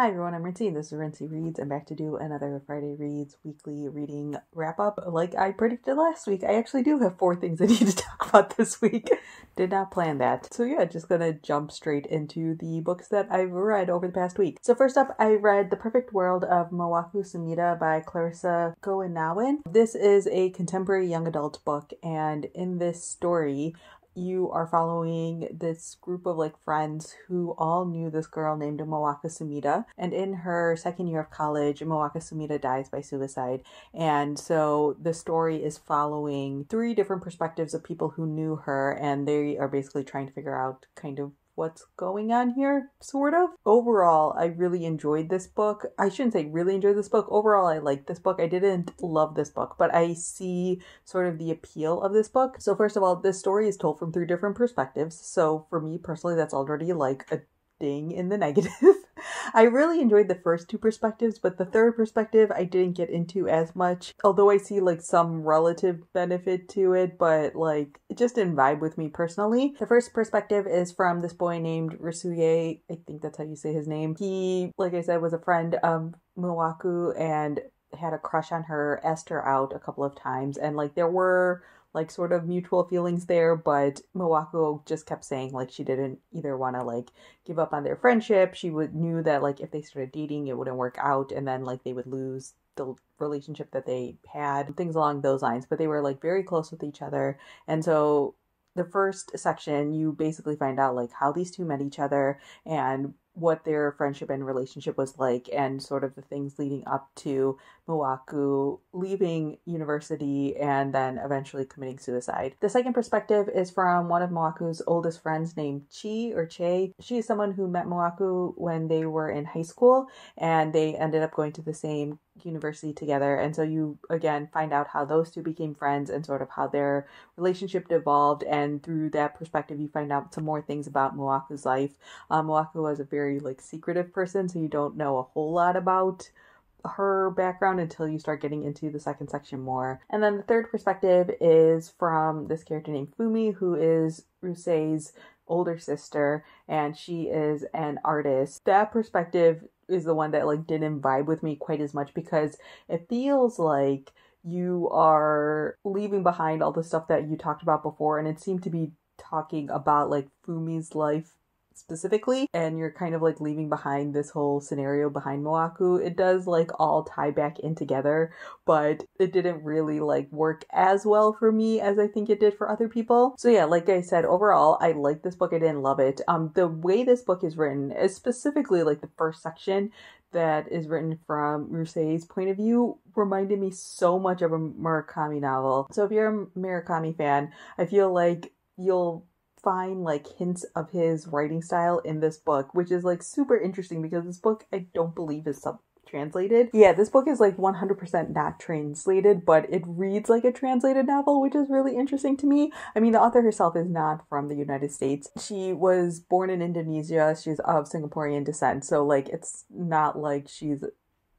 Hi everyone, I'm Rincy and this is Rincy Reads. I'm back to do another Friday Reads weekly reading wrap up like I predicted last week. I actually do have four things I need to talk about this week. Did not plan that. So yeah, just gonna jump straight into the books that I've read over the past week. So first up, I read The Perfect World of Mawaku Sumida by Clarissa Goenawin. This is a contemporary young adult book and in this story, you are following this group of like friends who all knew this girl named Moaka Sumida. And in her second year of college, Moaka Sumida dies by suicide. And so the story is following three different perspectives of people who knew her, and they are basically trying to figure out kind of what's going on here, sort of. Overall, I really enjoyed this book. I shouldn't say really enjoyed this book. Overall, I liked this book. I didn't love this book, but I see sort of the appeal of this book. So, first of all, this story is told from three different perspectives. So, for me personally, that's already like a shifting in the negative. I really enjoyed the first two perspectives, but the third perspective I didn't get into as much. Although I see like some relative benefit to it, but like it just didn't vibe with me personally. The first perspective is from this boy named Risuye. I think that's how you say his name. He, like I said, was a friend of Muwaku and had a crush on her, asked her out a couple of times, and like there were like sort of mutual feelings there, but Mawako just kept saying like she didn't either want to like give up on their friendship. She would knew that like if they started dating, it wouldn't work out, and then like they would lose the relationship that they had, things along those lines. But they were like very close with each other, and so the first section you basically find out like how these two met each other and what their friendship and relationship was like and sort of the things leading up to Muaku leaving university and then eventually committing suicide. The second perspective is from one of Muaku's oldest friends named Chi or Che. She is someone who met Muaku when they were in high school and they ended up going to the same university together. And so you again find out how those two became friends and sort of how their relationship evolved. And through that perspective, you find out some more things about Muaku's life. Um, uh, Muaku was a very like secretive person, so you don't know a whole lot about her background until you start getting into the second section more. And then the third perspective is from this character named Fumi, who is Rusei's older sister and she is an artist. That perspective is the one that like didn't vibe with me quite as much because it feels like you are leaving behind all the stuff that you talked about before and it seemed to be talking about like Fumi's life specifically, and you're kind of like leaving behind this whole scenario behind Moaku, it does like all tie back in together, but it didn't really like work as well for me as I think it did for other people. So yeah, like I said, overall, I like this book. I didn't love it. Um, the way this book is written is specifically like the first section that is written from Rusei's point of view reminded me so much of a Murakami novel. So if you're a Murakami fan, I feel like you'll find like hints of his writing style in this book, which is like super interesting because this book I don't believe is sub translated. Yeah, this book is like 100% not translated, but it reads like a translated novel, which is really interesting to me. I mean, the author herself is not from the United States. She was born in Indonesia. She's of Singaporean descent. So like it's not like she's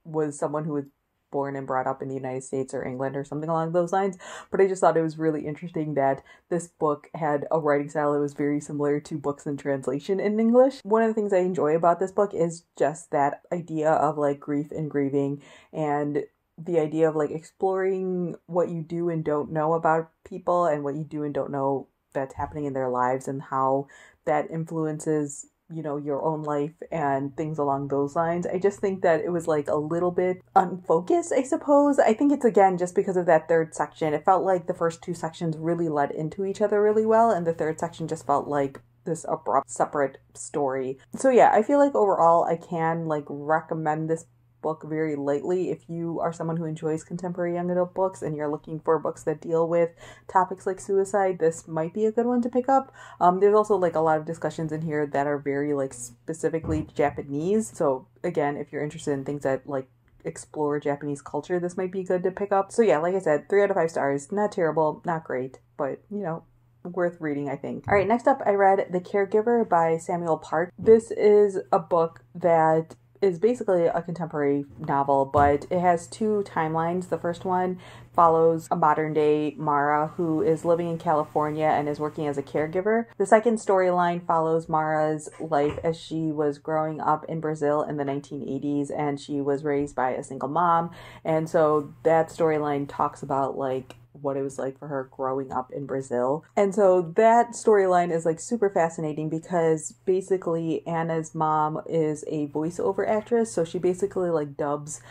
was someone who was born and brought up in the United States or England or something along those lines. But I just thought it was really interesting that this book had a writing style that was very similar to books in translation in English. One of the things I enjoy about this book is just that idea of like grief and grieving and the idea of like exploring what you do and don't know about people and what you do and don't know that's happening in their lives and how that influences you know, your own life and things along those lines. I just think that it was like a little bit unfocused, I suppose. I think it's again just because of that third section. It felt like the first two sections really led into each other really well, and the third section just felt like this abrupt separate story. So yeah, I feel like overall I can like recommend this book very lightly if you are someone who enjoys contemporary young adult books and you're looking for books that deal with topics like suicide this might be a good one to pick up um, there's also like a lot of discussions in here that are very like specifically japanese so again if you're interested in things that like explore Japanese culture, this might be good to pick up. So yeah, like I said, three out of five stars. Not terrible, not great, but you know, worth reading, I think. All right, next up, I read The Caregiver by Samuel Park. This is a book that is basically a contemporary novel, but it has two timelines. The first one follows a modern day Mara who is living in California and is working as a caregiver. The second storyline follows Mara's life as she was growing up in Brazil in the 1980s and she was raised by a single mom. And so that storyline talks about like what it was like for her growing up in Brazil. And so that storyline is like super fascinating because basically Anna's mom is a voiceover actress, so she basically like dubs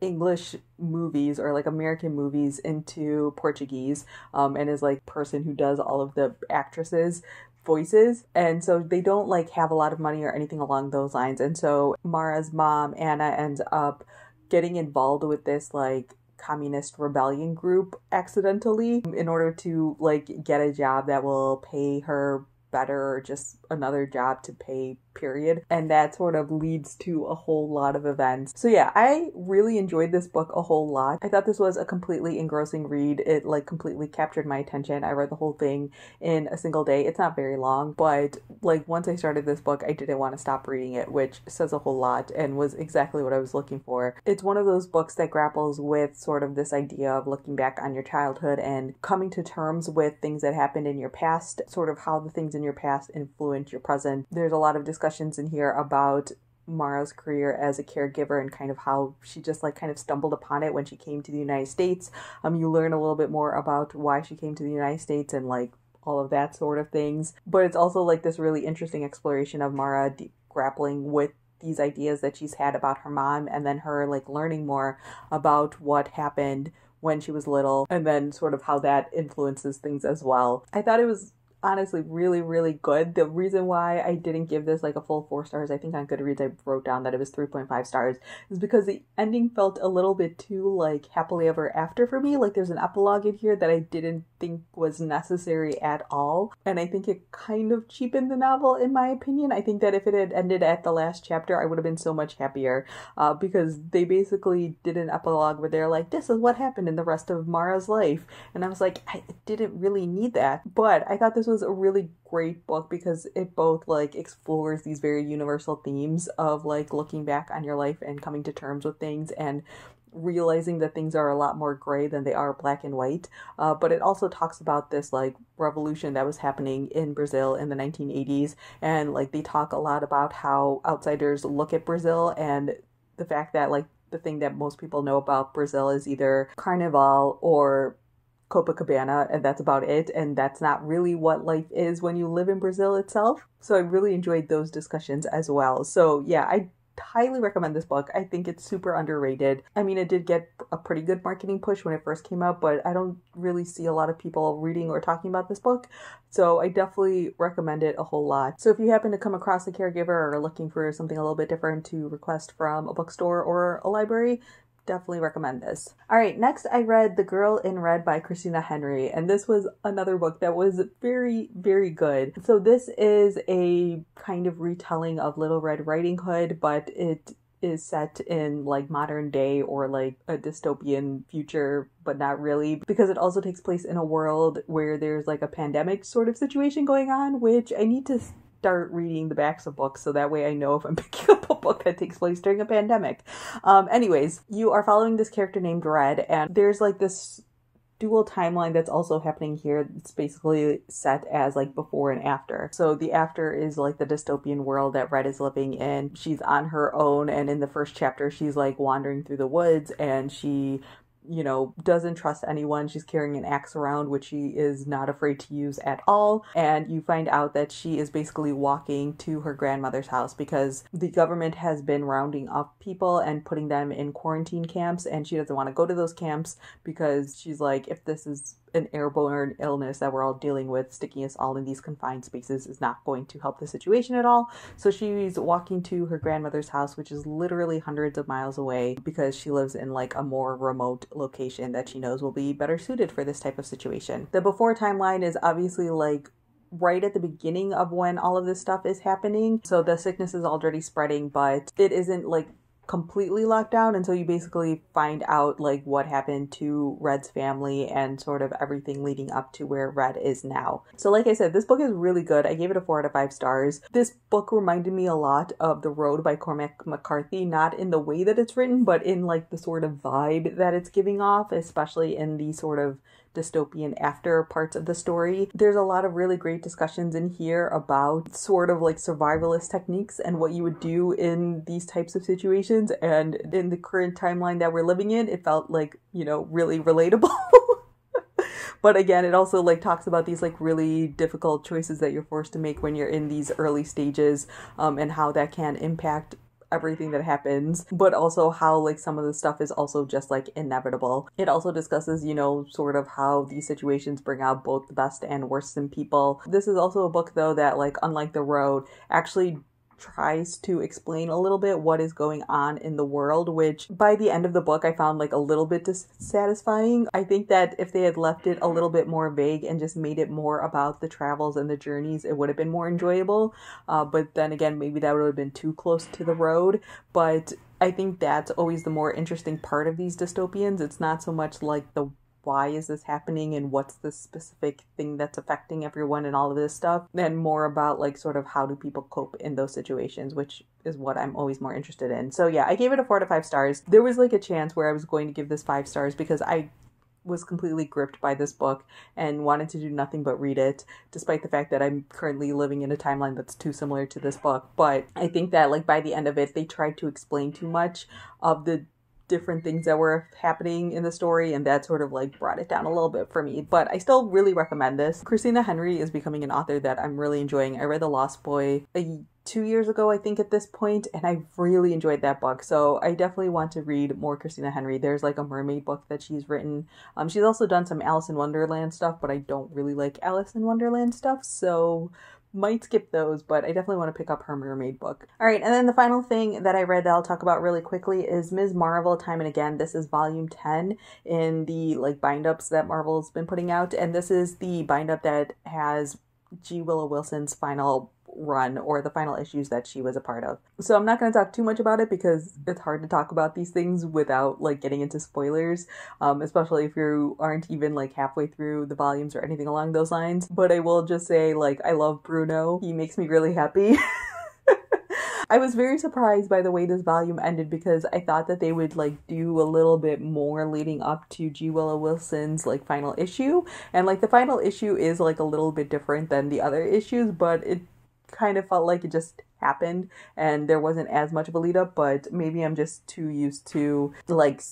English movies or like American movies into Portuguese um, and is like person who does all of the actresses voices and so they don't like have a lot of money or anything along those lines and so Mara's mom Anna ends up getting involved with this like communist rebellion group accidentally in order to like get a job that will pay her better or just another job to pay, period. And that sort of leads to a whole lot of events. So yeah, I really enjoyed this book a whole lot. I thought this was a completely engrossing read. It like completely captured my attention. I read the whole thing in a single day. It's not very long, but like once I started this book, I didn't want to stop reading it, which says a whole lot and was exactly what I was looking for. It's one of those books that grapples with sort of this idea of looking back on your childhood and coming to terms with things that happened in your past, sort of how the things in your past influence into your present. There's a lot of discussions in here about Mara's career as a caregiver and kind of how she just like kind of stumbled upon it when she came to the United States. Um, you learn a little bit more about why she came to the United States and like all of that sort of things. But it's also like this really interesting exploration of Mara de- grappling with these ideas that she's had about her mom and then her like learning more about what happened when she was little and then sort of how that influences things as well. I thought it was honestly really, really good. The reason why I didn't give this like a full four stars, I think on Goodreads I wrote down that it was 3.5 stars, is because the ending felt a little bit too like happily ever after for me. Like there's an epilogue in here that I didn't think was necessary at all. And I think it kind of cheapened the novel, in my opinion. I think that if it had ended at the last chapter, I would have been so much happier uh, because they basically did an epilogue where they're like, this is what happened in the rest of Mara's life. And I was like, I didn't really need that. But I thought this was a really great book because it both like explores these very universal themes of like looking back on your life and coming to terms with things and realizing that things are a lot more gray than they are black and white. Uh, but it also talks about this like revolution that was happening in Brazil in the 1980s. And like they talk a lot about how outsiders look at Brazil and the fact that like the thing that most people know about Brazil is either carnival or Copacabana, and that's about it. And that's not really what life is when you live in Brazil itself. So I really enjoyed those discussions as well. So yeah, I highly recommend this book. I think it's super underrated. I mean, it did get a pretty good marketing push when it first came out, but I don't really see a lot of people reading or talking about this book. So I definitely recommend it a whole lot. So if you happen to come across a caregiver or looking for something a little bit different to request from a bookstore or a library, definitely recommend this. All right, next I read The Girl in Red by Christina Henry, and this was another book that was very, very good. So, this is a kind of retelling of Little Red Riding Hood, but it is set in like modern day or like a dystopian future, but not really, because it also takes place in a world where there's like a pandemic sort of situation going on, which I need to start reading the backs of books so that way I know if I'm picking up a book that takes place during a pandemic. Um, anyways, you are following this character named Red, and there's like this dual timeline that's also happening here. It's basically set as like before and after. So the after is like the dystopian world that Red is living in. She's on her own, and in the first chapter, she's like wandering through the woods and she you know, doesn't trust anyone. She's carrying an axe around, which she is not afraid to use at all. And you find out that she is basically walking to her grandmother's house because the government has been rounding up people and putting them in quarantine camps. And she doesn't want to go to those camps because she's like, if this is an airborne illness that we're all dealing with, sticking us all in these confined spaces is not going to help the situation at all. So she's walking to her grandmother's house, which is literally hundreds of miles away because she lives in like a more remote location that she knows will be better suited for this type of situation. The before timeline is obviously like right at the beginning of when all of this stuff is happening. So the sickness is already spreading, but it isn't like completely locked down until you basically find out like what happened to Red's family and sort of everything leading up to where Red is now. So like I said, this book is really good. I gave it a 4 out of 5 stars. This book reminded me a lot of The Road by Cormac McCarthy, not in the way that it's written, but in like the sort of vibe that it's giving off, especially in the sort of dystopian after parts of the story. There's a lot of really great discussions in here about sort of like survivalist techniques and what you would do in these types of situations. And in the current timeline that we're living in, it felt like, you know, really relatable. but again it also like talks about these like really difficult choices that you're forced to make when you're in these early stages um, and how that can impact everything that happens, but also how like some of the stuff is also just like inevitable. It also discusses, you know, sort of how these situations bring out both the best and worst in people. This is also a book though that like unlike The Road actually tries to explain a little bit what is going on in the world, which by the end of the book I found like a little bit dissatisfying. I think that if they had left it a mm-hmm. little bit more vague and just made it more about the travels and the journeys, it would have been more enjoyable. Uh, but then again, maybe that would have been too close to the road. But I think that's always the more interesting part of these dystopians. It's not so much like the why is this happening and what's the specific thing that's affecting everyone and all of this stuff and more about like sort of how do people cope in those situations which is what i'm always more interested in so yeah i gave it a four to five stars there was like a chance where i was going to give this five stars because i was completely gripped by this book and wanted to do nothing but read it, despite the fact that I'm currently living in a timeline that's too similar to this book. But I think that, like, by the end of it, they tried to explain too much of the different things that were happening in the story, and that sort of like brought it down a little bit for me. But I still really recommend this. Christina Henry is becoming an author that I'm really enjoying. I read The Lost Boy a, two years ago, I think, at this point, and I really enjoyed that book. So I definitely want to read more Christina Henry. There's like a mermaid book that she's written. Um, she's also done some Alice in Wonderland stuff, but I don't really like Alice in Wonderland stuff. So might skip those, but I definitely want to pick up her mermaid book. All right, and then the final thing that I read that I'll talk about really quickly is Ms. Marvel Time and Again. This is volume 10 in the like bind ups that Marvel's been putting out, and this is the bind up that has G. Willow Wilson's final run or the final issues that she was a part of. So I'm not going to talk too much about it because it's hard to talk about these things without like getting into spoilers, um, especially if you aren't even like halfway through the volumes or anything along those lines. But I will just say like I love Bruno. He makes me really happy. I was very surprised by the way this volume ended because I thought that they would like do a little bit more leading up to G Willow Wilson's like final issue. And like the final issue is like a little bit different than the other issues, but it kind of felt like it just happened and there wasn't as much of a lead up, but maybe I'm just too used to like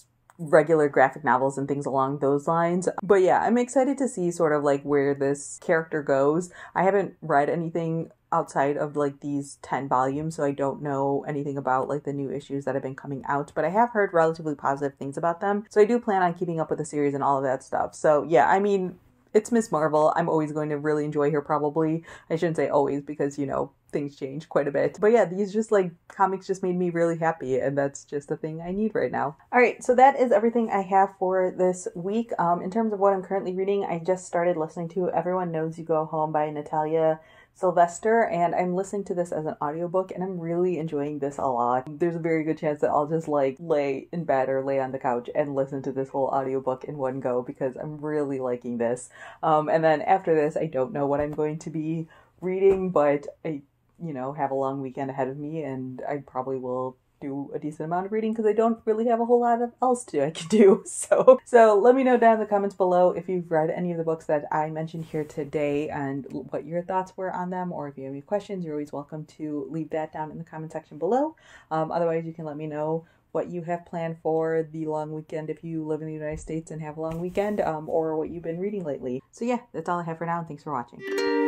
regular graphic novels and things along those lines. But yeah, I'm excited to see sort of like where this character goes. I haven't read anything outside of like these 10 volumes so i don't know anything about like the new issues that have been coming out but i have heard relatively positive things about them so i do plan on keeping up with the series and all of that stuff so yeah i mean it's Miss Marvel. I'm always going to really enjoy her, probably. I shouldn't say always because, you know, things change quite a bit. But yeah, these just like comics just made me really happy, and that's just the thing I need right now. All right, so that is everything I have for this week. Um, in terms of what I'm currently reading, I just started listening to Everyone Knows You Go Home by Natalia Sylvester, and I'm listening to this as an audiobook, and I'm really enjoying this a lot. There's a very good chance that I'll just like lay in bed or lay on the couch and listen to this whole audiobook in one go because I'm really liking this. Um, and then after this, I don't know what I'm going to be reading, but I, you know, have a long weekend ahead of me, and I probably will do a decent amount of reading because I don't really have a whole lot of else to I can do. So so let me know down in the comments below if you've read any of the books that I mentioned here today and what your thoughts were on them, or if you have any questions, you're always welcome to leave that down in the comment section below. Um, otherwise, you can let me know what you have planned for the long weekend if you live in the United States and have a long weekend, um, or what you've been reading lately. So yeah, that's all I have for now. And thanks for watching.